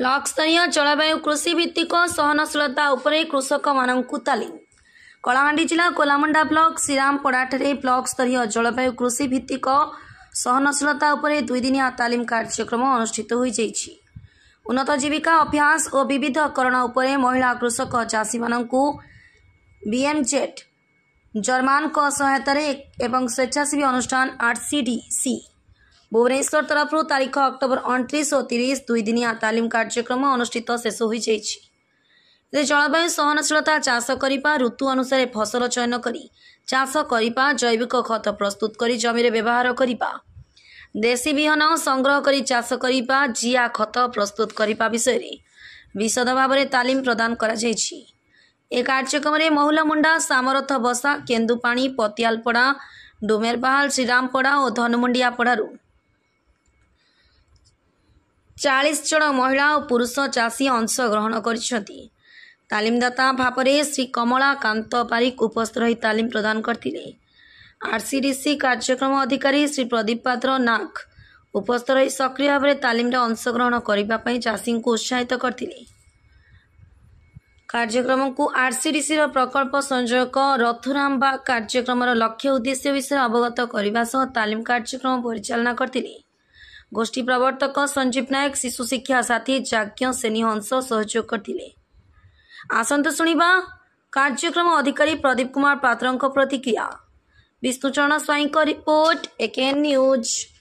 ବ୍ଲକସ୍ତରୀୟ ଜଳବାୟୁ କୃଷିଭିତ୍ତିକ ସହନଶୀଳତା ଉପରେ କୃଷକମାନଙ୍କୁ ତାଲିମ କଳାହାଣ୍ଡି ଜିଲ୍ଲା କୋଲାମୁଣ୍ଡା ବ୍ଲକ ଶ୍ରୀରାମପଡ଼ାଠାରେ ବ୍ଲକସ୍ତରୀୟ ଜଳବାୟୁ କୃଷିଭିତ୍ତିକ ସହନଶୀଳତା ଉପରେ ଦୁଇଦିନିଆ ତାଲିମ କାର୍ଯ୍ୟକ୍ରମ ଅନୁଷ୍ଠିତ ହୋଇଯାଇଛି ଉନ୍ନତ ଜୀବିକା ଅଭ୍ୟାସ ଓ ବିବିଧକରଣ ଉପରେ ମହିଳା କୃଷକ ଚାଷୀମାନଙ୍କୁ ବିଏମ୍ଜେଡ୍ ଜର୍ମାନଙ୍କ ସହାୟତାରେ ଏବଂ ସ୍ୱେଚ୍ଛାସେବୀ ଅନୁଷ୍ଠାନ ଆର୍ସିଡିସି ଭୁବନେଶ୍ୱର ତରଫରୁ ତାରିଖ ଅକ୍ଟୋବର ଅଣତିରିଶ ଓ ତିରିଶ ଦୁଇଦିନିଆ ତାଲିମ କାର୍ଯ୍ୟକ୍ରମ ଅନୁଷ୍ଠିତ ଶେଷ ହୋଇଯାଇଛି ଜଳବାୟୁ ସହନଶୀଳତା ଚାଷ କରିବା ଋତୁ ଅନୁସାରେ ଫସଲ ଚୟନ କରି ଚାଷ କରିବା ଜୈବିକ ଖତ ପ୍ରସ୍ତୁତ କରି ଜମିରେ ବ୍ୟବହାର କରିବା ଦେଶୀ ବିହନ ସଂଗ୍ରହ କରି ଚାଷ କରିବା ଜିଆ ଖତ ପ୍ରସ୍ତୁତ କରିବା ବିଷୟରେ ବିଶଦ ଭାବରେ ତାଲିମ ପ୍ରଦାନ କରାଯାଇଛି ଏ କାର୍ଯ୍ୟକ୍ରମରେ ମହୁଲମୁଣ୍ଡା ସାମରଥ ବସା କେନ୍ଦୁପାଣି ପତିଆଲପଡ଼ା ଡୁମେରପାହାଲ ଶ୍ରୀରାମପଡ଼ା ଓ ଧନମୁଣ୍ଡିଆପଡ଼ାରୁ ଚାଳିଶ ଜଣ ମହିଳା ଓ ପୁରୁଷ ଚାଷୀ ଅଂଶଗ୍ରହଣ କରିଛନ୍ତି ତାଲିମଦାତା ଭାବରେ ଶ୍ରୀ କମଳାକାନ୍ତ ପାରିକ ଉପସ୍ଥିତ ରହି ତାଲିମ ପ୍ରଦାନ କରିଥିଲେ ଆର୍ସିଡିସି କାର୍ଯ୍ୟକ୍ରମ ଅଧିକାରୀ ଶ୍ରୀ ପ୍ରଦୀପ ପାତ୍ର ନାକ ଉପସ୍ଥିତ ରହି ସକ୍ରିୟ ଭାବରେ ତାଲିମରେ ଅଂଶଗ୍ରହଣ କରିବା ପାଇଁ ଚାଷୀଙ୍କୁ ଉତ୍ସାହିତ କରିଥିଲେ କାର୍ଯ୍ୟକ୍ରମକୁ ଆର୍ସିଡିସିର ପ୍ରକଳ୍ପ ସଂଯୋଜକ ରଥୁରାମ ବାଗ କାର୍ଯ୍ୟକ୍ରମର ଲକ୍ଷ୍ୟ ଉଦ୍ଦେଶ୍ୟ ବିଷୟରେ ଅବଗତ କରିବା ସହ ତାଲିମ କାର୍ଯ୍ୟକ୍ରମ ପରିଚାଳନା କରିଥିଲେ ଗୋଷ୍ଠୀ ପ୍ରବର୍ତ୍ତକ ସଞ୍ଜୀବ ନାୟକ ଶିଶୁ ଶିକ୍ଷା ସାଥୀ ଯାଜ୍ଞ ସେନି ହଂସ ସହଯୋଗ କରିଥିଲେ ଆସନ୍ତୁ ଶୁଣିବା କାର୍ଯ୍ୟକ୍ରମ ଅଧିକାରୀ ପ୍ରଦୀପ କୁମାର ପାତ୍ରଙ୍କ ପ୍ରତିକ୍ରିୟା ବିଷ୍ଣୁଚରଣ ସ୍ୱାଇଁଙ୍କ ରିପୋର୍ଟ ଏକେନ୍ ନ୍ୟୁଜ୍